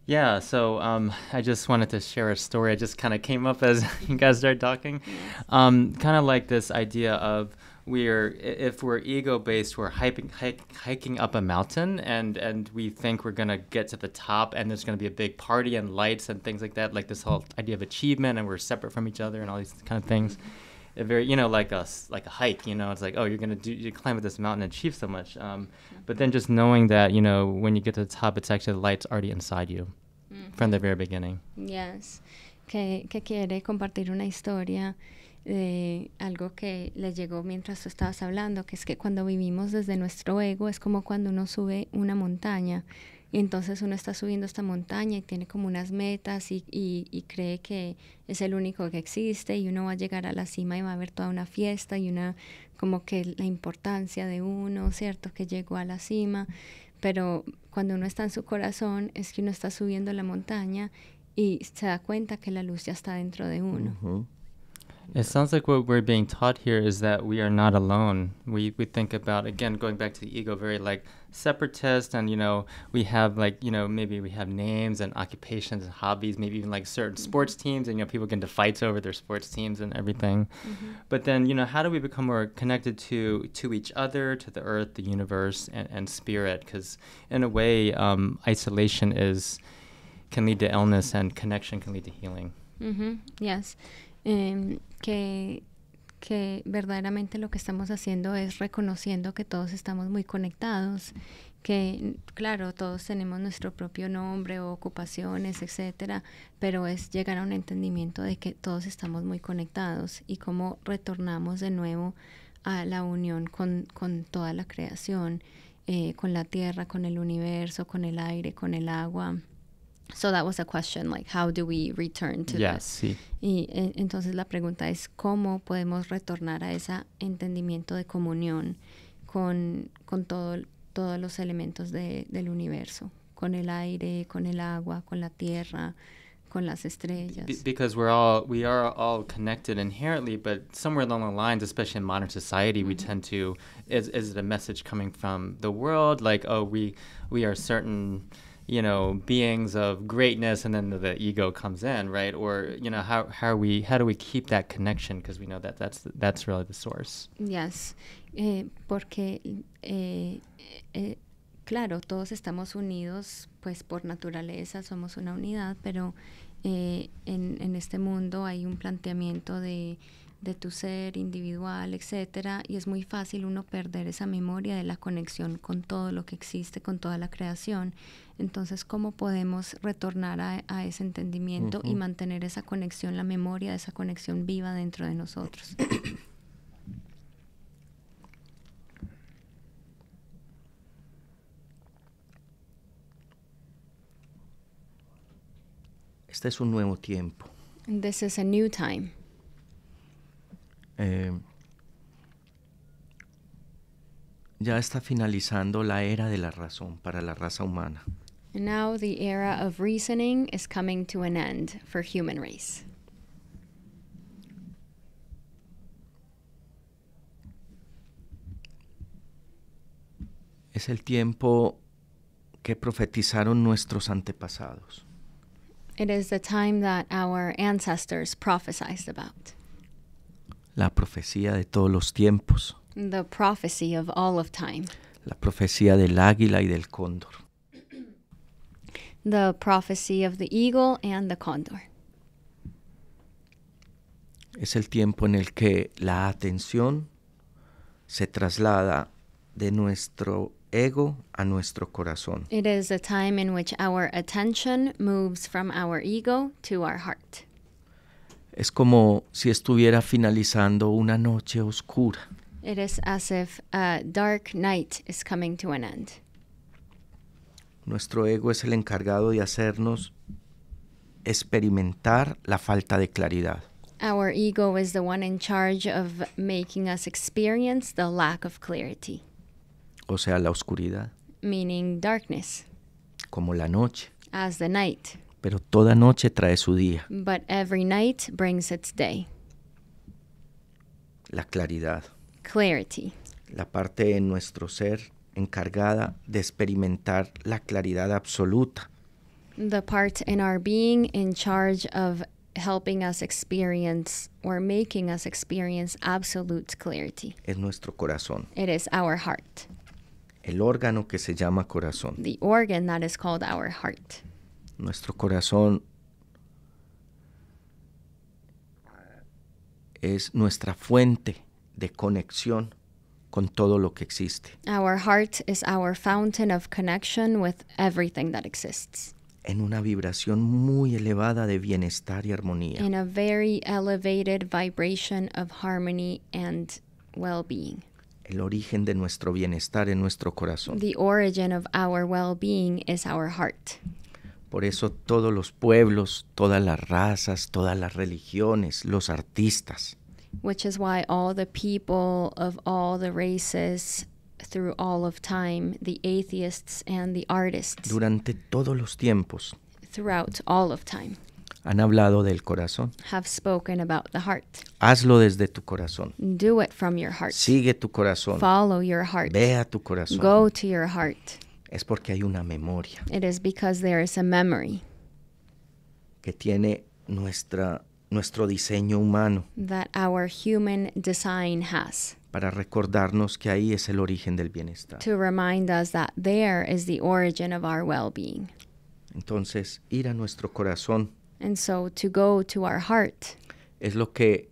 Yeah, so um, I just wanted to share a story. I just kind of came up as you guys started talking, um, kind of like this idea of we're if we're ego based, we're hiking, hiking up a mountain, and and we think we're gonna get to the top, and there's gonna be a big party and lights and things like that, like this whole idea of achievement, and we're separate from each other and all these kind of things. Mm-hmm a very you know like a like a hike you know it's like oh you're gonna do you climb up this mountain and achieve so much um, but then just knowing that you know when you get to the top it's actually the light's already inside you mm. from the mm-hmm. very beginning yes que, que quiere compartir una historia de algo que le llegó mientras tú estabas hablando que es que cuando vivimos desde nuestro ego es como cuando uno sube una montaña entonces uno está subiendo esta montaña y tiene como unas metas y, y, cree que es el único que existe y uno va a llegar a la cima y va a haber toda una fiesta y una como que la importancia de uno, ¿cierto? Que llegó a la cima. Pero cuando uno está en su corazón es que uno está subiendo la montaña y se da cuenta que la luz ya está dentro de uno. It sounds like what we're being taught here is that we are not alone. we think about, again, going back to the ego, very like, separate and you know we have like you know maybe we have names and occupations and hobbies maybe even like certain mm-hmm. sports teams and you know people get into fights over their sports teams and everything mm-hmm. but then you know how do we become more connected to to each other to the earth the universe and, and spirit because in a way um, isolation is can lead to illness and connection can lead to healing mm-hmm. yes um, que que verdaderamente lo que estamos haciendo es reconociendo que todos estamos muy conectados, que claro, todos tenemos nuestro propio nombre o ocupaciones, etcétera, pero es llegar a un entendimiento de que todos estamos muy conectados y cómo retornamos de nuevo a la unión con, con toda la creación, eh, con la tierra, con el universo, con el aire, con el agua, So that was a question, like, how do we return to yeah, that? Sí. Y eh, entonces la pregunta es, ¿cómo podemos retornar a ese entendimiento de comunión con, con todo, todos los elementos de, del universo? Con el aire, con el agua, con la tierra, con las estrellas. B because we're all, we are all connected inherently, but somewhere along the lines, especially in modern society, mm -hmm. we mm-hmm. tend to, is, is it a message coming from the world? Like, oh, we, we are certain you know beings of greatness and then the, the, ego comes in right or you know how, how are we how do we keep that connection because we know that that's that's really the source yes eh, porque eh, eh, claro todos estamos unidos pues por naturaleza somos una unidad pero eh, en, en este mundo hay un planteamiento de de tu ser individual, etcétera, y es muy fácil uno perder esa memoria de la conexión con todo lo que existe, con toda la creación. Entonces, ¿cómo podemos retornar a, ese entendimiento y mantener esa conexión, la memoria de esa conexión viva dentro de nosotros? Este es un nuevo tiempo eh, ya está finalizando la era de la razón para la raza humana. now the era of reasoning is coming to an end for human race. Es el tiempo que profetizaron nuestros antepasados. It is the time that our ancestors prophesied about la profecía de todos los tiempos. The prophecy of all of time. La profecía del águila y del cóndor. The prophecy of the eagle and the condor. Es el tiempo en el que la atención se traslada de nuestro ego a nuestro corazón. It is a time in which our attention moves from our ego to our heart. Es como si estuviera finalizando una noche oscura. Nuestro ego es el encargado de hacernos experimentar la falta de claridad. O sea, la oscuridad. Meaning darkness. Como la noche. As the night pero toda noche trae su día. But every night brings its day. La claridad. Clarity. La parte de nuestro ser encargada de experimentar la claridad absoluta. The part in our being in charge of helping us experience or making us experience absolute clarity. Es nuestro corazón. It is our heart. El órgano que se llama corazón. The organ that is called our heart nuestro corazón es nuestra fuente de conexión con todo lo que existe. Our heart is our fountain of connection with everything that exists. En una vibración muy elevada de bienestar y armonía. In a very elevated vibration of harmony and well-being. El origen de nuestro bienestar en nuestro corazón. The origin of our well-being is our heart. Por eso todos los pueblos, todas las razas, todas las religiones, los artistas. Which is why all the people of all the races through all of time, the atheists and the artists. Durante todos los tiempos. Throughout all of time. Han hablado del corazón. Have spoken about the heart. Hazlo desde tu corazón. Do it from your heart. Sigue tu corazón. Follow your heart. Ve a tu corazón. Go to your heart es porque hay una memoria. Que tiene nuestra, nuestro diseño humano. Para recordarnos que ahí es el origen del bienestar. Entonces, ir a nuestro corazón. Es lo que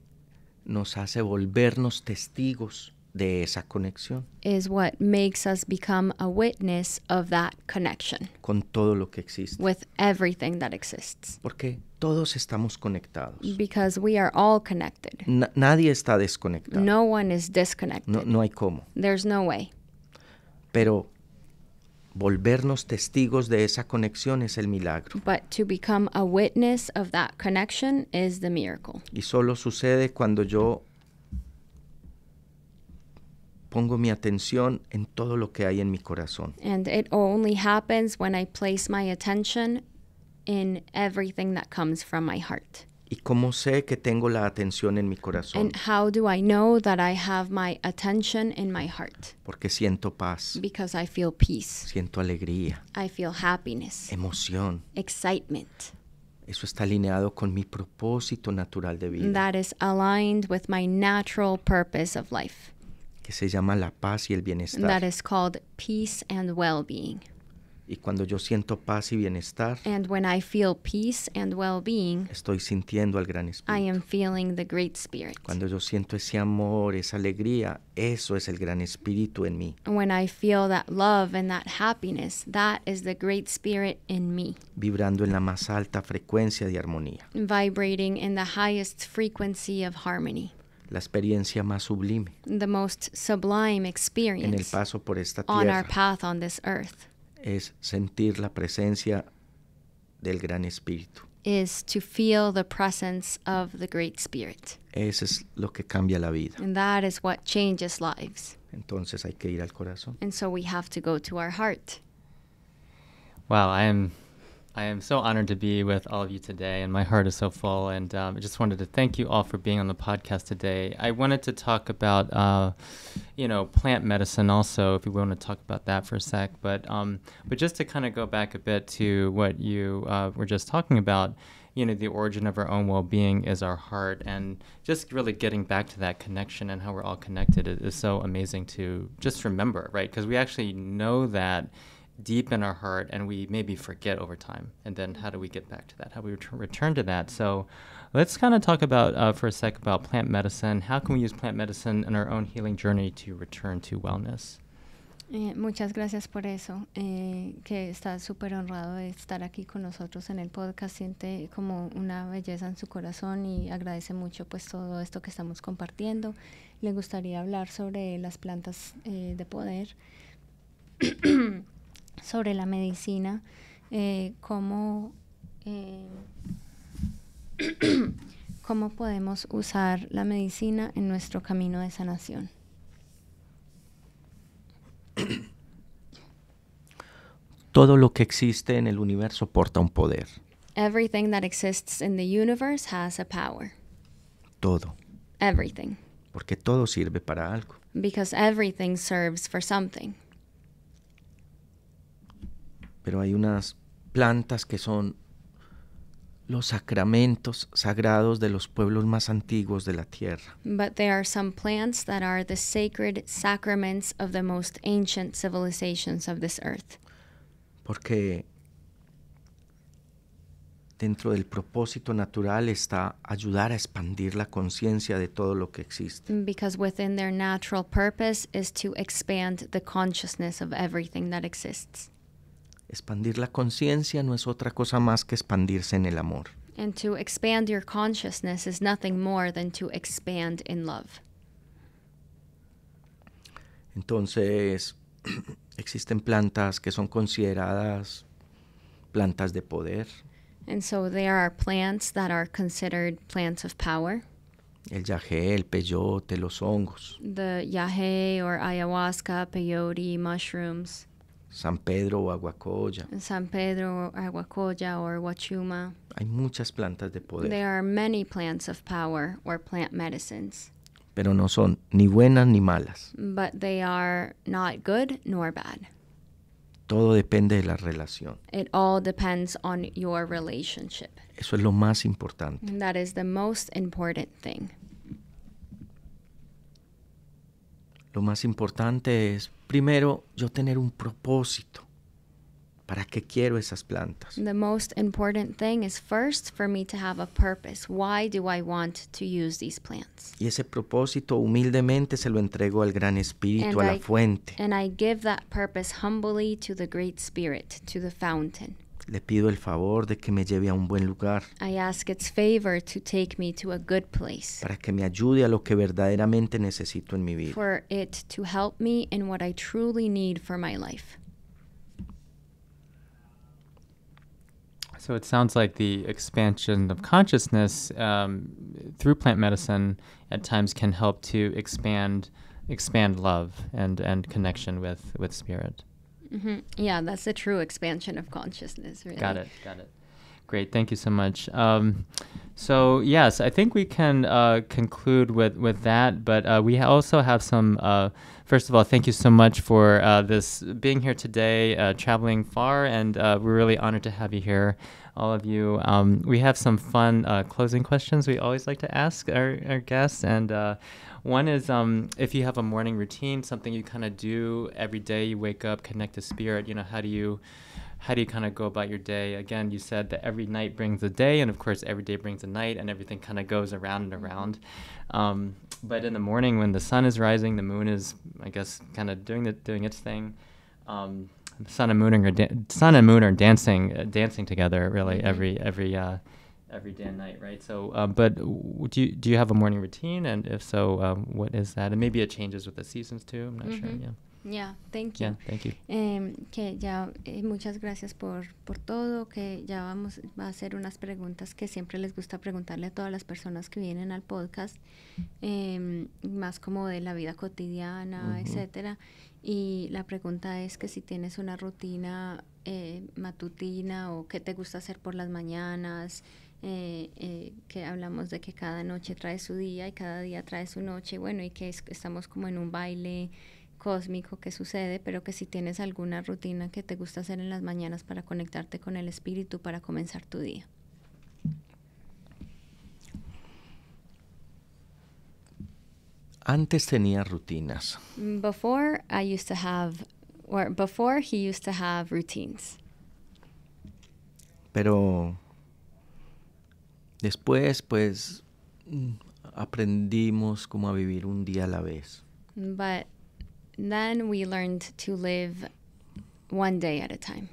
nos hace volvernos testigos de esa conexión. Is what makes us become a witness of that connection. Con todo lo que existe. With everything that exists. Porque todos estamos conectados. Because we are all connected. nadie está desconectado. No one is disconnected. No, no hay cómo. There's no way. Pero volvernos testigos de esa conexión es el milagro. But to become a witness of that connection is the miracle. Y solo sucede cuando yo pongo mi atención en todo lo que hay en mi corazón. And it only happens when I place my attention in everything that comes from my heart. ¿Y cómo sé que tengo la atención en mi corazón? And how do I know that I have my attention in my heart? Porque siento paz. Because I feel peace. Siento alegría. I feel happiness. Emoción. Excitement. Eso está alineado con mi propósito natural de vida. That is aligned with my natural purpose of life que se llama la paz y el bienestar. That is called peace and well-being. Y cuando yo siento paz y bienestar, and when I feel peace and well-being, estoy sintiendo al gran espíritu. I am feeling the great spirit. Cuando yo siento ese amor, esa alegría, eso es el gran espíritu en mí. When I feel that love and that happiness, that is the great spirit in me. Vibrando en la más alta frecuencia de armonía. Vibrating in the highest frequency of harmony la experiencia más sublime. most sublime en el paso por esta tierra. Es sentir la presencia del gran espíritu. Is to feel the presence of the great es lo que cambia la vida. Entonces hay que ir al corazón. And so I am so honored to be with all of you today, and my heart is so full. And um, I just wanted to thank you all for being on the podcast today. I wanted to talk about, uh, you know, plant medicine also, if you want to talk about that for a sec. But um, but just to kind of go back a bit to what you uh, were just talking about, you know, the origin of our own well-being is our heart, and just really getting back to that connection and how we're all connected is so amazing to just remember, right? Because we actually know that deep in our heart and we maybe forget over time. And then how do we get back to that? How do we ret- return to that? So let's kind of talk about uh, for a sec about plant medicine. How can we use plant medicine in our own healing journey to return to wellness? Eh, muchas gracias por eso, eh, que está súper honrado de estar aquí con nosotros en el podcast, siente como una belleza en su corazón y agradece mucho pues todo esto que estamos compartiendo. Le gustaría hablar sobre las plantas eh, de poder. sobre la medicina, eh, cómo, eh, cómo podemos usar la medicina en nuestro camino de sanación. Todo lo que existe en el universo porta un poder. Everything that exists in the universe has a power. Todo. Everything. Porque todo sirve para algo. Because everything serves for something pero hay unas plantas que son los sacramentos sagrados de los pueblos más antiguos de la tierra. But there are some plants that are the sacred sacraments of the most ancient civilizations of this earth. Porque dentro del propósito natural está ayudar a expandir la conciencia de todo lo que existe. Because within their natural purpose is to expand the consciousness of everything that exists. Expandir la conciencia no es otra cosa más que expandirse en el amor. And to expand your consciousness is nothing more than to expand in love. Entonces, existen plantas que son consideradas plantas de poder. And so there are plants that are considered plants of power. El yagé, el peyote, los hongos. The yagé or ayahuasca, peyote, mushrooms. San Pedro o Aguacoya. San Pedro, Aguacoya o Huachuma. Hay muchas plantas de poder. There are many plants of power or plant medicines. Pero no son ni buenas ni malas. But they are not good nor bad. Todo depende de la relación. It all depends on your relationship. Eso es lo más importante. That is the most important thing. Lo más importante es primero yo tener un propósito. ¿Para qué quiero esas plantas? The most important thing is first for me to have a purpose. Why do I want to use these plants? Y ese propósito humildemente se lo entrego al gran espíritu, a la fuente. And I give that purpose humbly to the great spirit, to the fountain. Le pido el favor de que me lleve a un buen lugar. I ask its favor to take me to a good place. Para que me ayude a lo que verdaderamente necesito en mi vida. For it to help me in what I truly need for my life. So it sounds like the expansion of consciousness um, through plant medicine at times can help to expand expand love and, and connection with, with spirit. Mm-hmm. Yeah, that's a true expansion of consciousness, really. Got it, got it. Great, thank you so much. Um, so yes, I think we can uh, conclude with, with that. But uh, we also have some. Uh, first of all, thank you so much for uh, this being here today, uh, traveling far, and uh, we're really honored to have you here all of you. Um, we have some fun uh, closing questions we always like to ask our, our guests. And uh, one is um, if you have a morning routine, something you kind of do every day you wake up, connect to spirit, you know, how do you how do you kind of go about your day? Again, you said that every night brings a day, and of course, every day brings a night, and everything kind of goes around and mm-hmm. around. Um, but in the morning, when the sun is rising, the moon is, I guess, kind of doing the doing its thing. Um, Sun and Moon are Sun and Moon are dancing uh, dancing together really mm-hmm. every every uh, every day and night, right? So, uh, but do you do you have a morning routine? And if so, um, what is that? And maybe it changes with the seasons too. I'm not mm-hmm. sure. Yeah. thank you. Em, que ya eh, muchas gracias por, todo, que ya vamos a hacer unas preguntas que siempre les gusta preguntarle a todas las personas que vienen al podcast, em, más como de la vida cotidiana, etcétera. Y la pregunta es que si tienes una rutina eh, matutina o qué te gusta hacer por las mañanas, eh, que hablamos de que cada noche trae su día y cada día trae su noche, bueno, y que estamos como en un baile cósmico que sucede, pero que si tienes alguna rutina que te gusta hacer en las mañanas para conectarte con el espíritu, para comenzar tu día. Antes tenía rutinas. Mm, before I used to have, or before he used to have routines. Pero después, pues, mm, aprendimos cómo a vivir un día a la vez. Mm, then we learned to live one day at a time.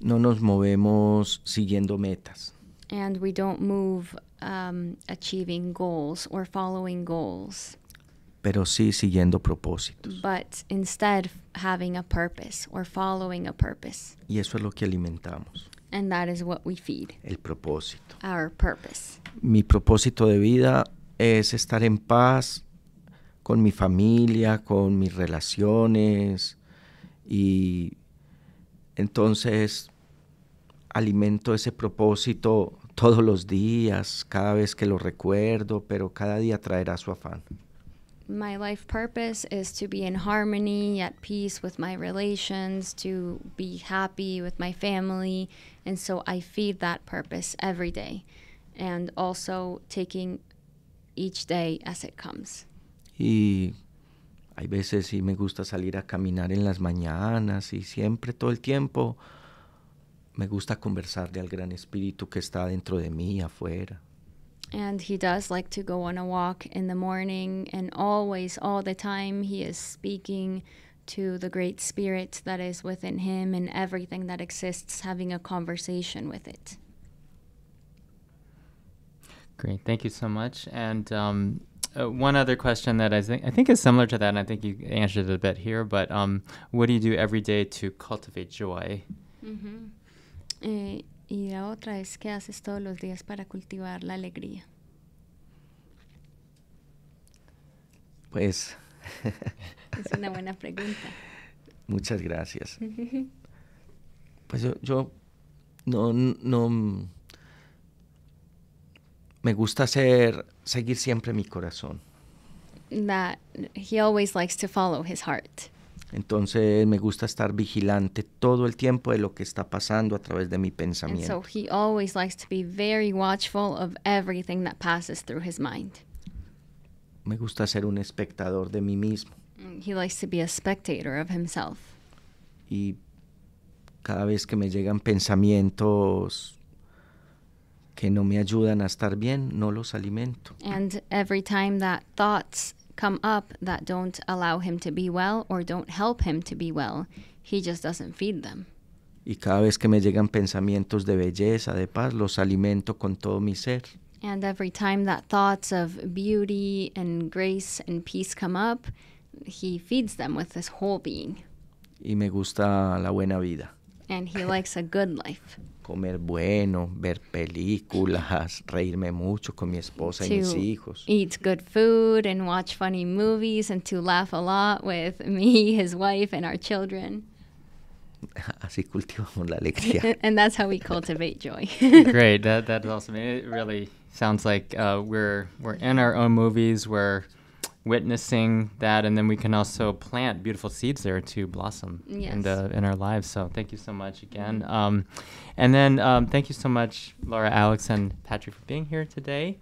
No nos movemos siguiendo metas. And we don't move um, achieving goals or following goals. Pero sí siguiendo propósitos. But instead having a purpose or following a purpose. Y eso es lo que alimentamos. And that is what we feed. El propósito. Our purpose. Mi propósito de vida es estar en paz con mi familia, con mis relaciones y entonces alimento ese propósito todos los días, cada vez que lo recuerdo, pero cada día traerá su afán. my life purpose is to be in harmony, at peace with my relations, to be happy with my family. And so I feed that purpose every day and also taking each day as it comes y hay veces sí me gusta salir a caminar en las mañanas y siempre todo el tiempo me gusta conversarle al gran espíritu que está dentro de mí afuera. And he does like to go on a walk in the morning and always all the time he is speaking to the great spirit that is within him and everything that exists having a conversation with it. Great, thank you so much. And um, Uh, one other question that I think I think is similar to that, and I think you answered it a bit here. But um, what do you do every day to cultivate joy? Mm -hmm. eh, y la otra es qué haces todos los días para cultivar la alegría. Pues. es una buena pregunta. Muchas gracias. Pues yo, yo no, no mm, me gusta ser seguir siempre mi corazón. That he always likes to follow his heart. Entonces me gusta estar vigilante todo el tiempo de lo que está pasando a través de mi pensamiento. And so he always likes to be very watchful of everything that passes through his mind. Me gusta ser un espectador de mí mismo. Mm, he likes to be a spectator of himself. Y cada vez que me llegan pensamientos que no me ayudan a estar bien, no los alimento. And every time that thoughts come up that don't allow him to be well or don't help him to be well, he just doesn't feed them. Y cada vez que me llegan pensamientos de belleza, de paz, los alimento con todo mi ser. And every time that thoughts of beauty and grace and peace come up, he feeds them with his whole being. Y me gusta la buena vida. And he likes a good life comer bueno, ver películas, reírme mucho con mi esposa to y mis hijos. Eat good food and watch funny movies and to laugh a lot with me, his wife and our children. Así cultivamos la alegría. and that's how we cultivate joy. Great, that that's awesome. It really sounds like uh, we're we're in our own movies. We're witnessing that, and then we can also plant beautiful seeds there to blossom yes. in, the, in our lives. So thank you so much again, um, and then um, thank you so much, Laura, Alex, and Patrick for being here today.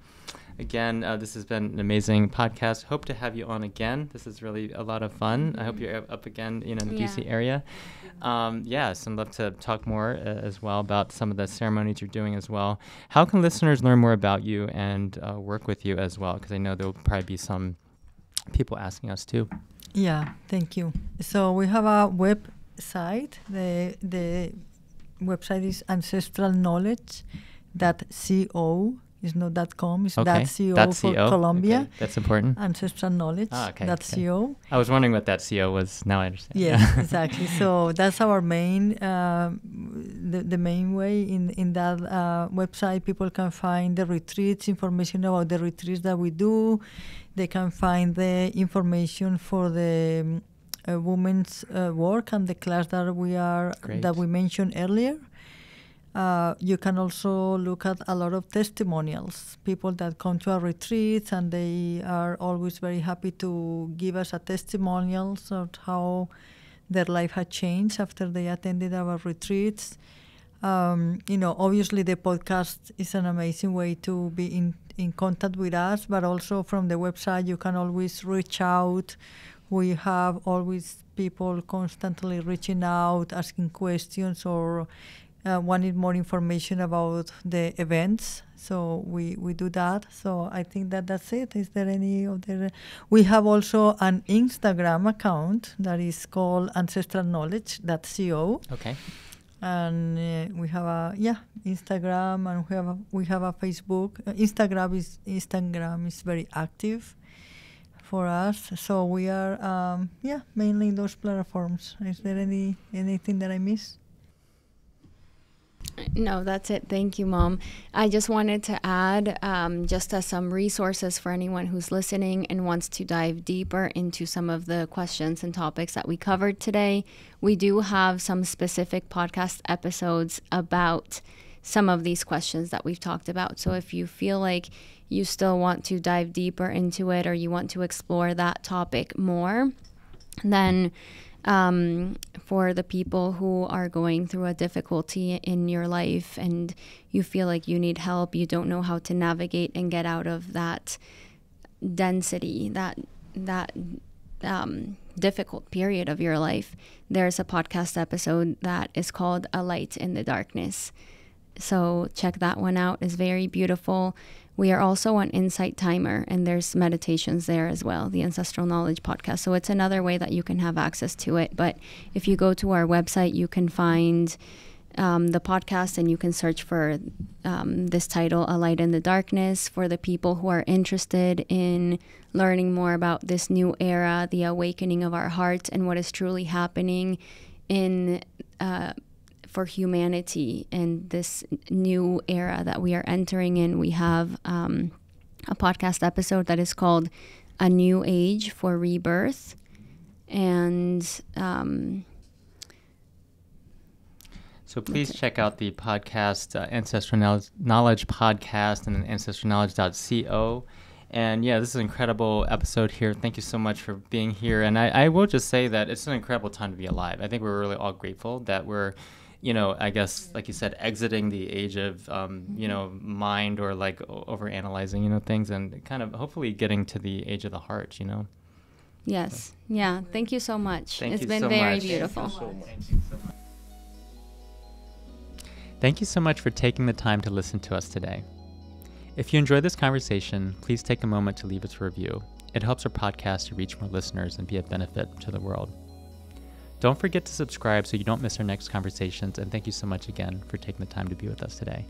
Again, uh, this has been an amazing podcast. Hope to have you on again. This is really a lot of fun. Mm-hmm. I hope you're up again, you know, in the yeah. DC area. Um, yes, would love to talk more uh, as well about some of the ceremonies you're doing as well. How can listeners learn more about you and uh, work with you as well? Because I know there will probably be some people asking us too. Yeah, thank you. So we have a website. The the website is ancestralknowledge.co it's not dot .com, it's okay. .co, .co for Colombia. Okay. That's important. Ancestral knowledge, ah, okay. .co. I was wondering what that .co was, now I understand. Yes, exactly. So that's our main, uh, the, the main way in, in that uh, website people can find the retreats, information about the retreats that we do. They can find the information for the um, uh, women's uh, work and the class that we are, Great. that we mentioned earlier. Uh, you can also look at a lot of testimonials, people that come to our retreats and they are always very happy to give us a testimonials of how their life had changed after they attended our retreats. Um, you know, obviously the podcast is an amazing way to be in, in contact with us, but also from the website you can always reach out. We have always people constantly reaching out, asking questions or uh, wanted more information about the events so we we do that so i think that that's it is there any other we have also an instagram account that is called ancestral okay and uh, we have a yeah instagram and we have a, we have a facebook uh, instagram is instagram is very active for us so we are um, yeah mainly in those platforms is there any anything that i miss no, that's it. Thank you, Mom. I just wanted to add um, just as some resources for anyone who's listening and wants to dive deeper into some of the questions and topics that we covered today. We do have some specific podcast episodes about some of these questions that we've talked about. So if you feel like you still want to dive deeper into it or you want to explore that topic more, then um, for the people who are going through a difficulty in your life and you feel like you need help, you don't know how to navigate and get out of that density, that that um, difficult period of your life. There's a podcast episode that is called "A Light in the Darkness." So check that one out. It's very beautiful. We are also on Insight Timer, and there's meditations there as well, the Ancestral Knowledge podcast. So it's another way that you can have access to it. But if you go to our website, you can find um, the podcast and you can search for um, this title, A Light in the Darkness, for the people who are interested in learning more about this new era, the awakening of our hearts, and what is truly happening in. Uh, for humanity in this new era that we are entering in. We have um, a podcast episode that is called A New Age for Rebirth. And um, so please check out the podcast, uh, Ancestral Knowledge, Knowledge Podcast, and ancestralknowledge.co. And yeah, this is an incredible episode here. Thank you so much for being here. And I, I will just say that it's an incredible time to be alive. I think we're really all grateful that we're you know, I guess like you said, exiting the age of um, you mm-hmm. know mind or like over analyzing you know things and kind of hopefully getting to the age of the heart. You know. Yes. So. Yeah. Thank you so much. Thank it's been so very much. beautiful. Thank you, so Thank you so much for taking the time to listen to us today. If you enjoyed this conversation, please take a moment to leave us a review. It helps our podcast to reach more listeners and be a benefit to the world. Don't forget to subscribe so you don't miss our next conversations, and thank you so much again for taking the time to be with us today.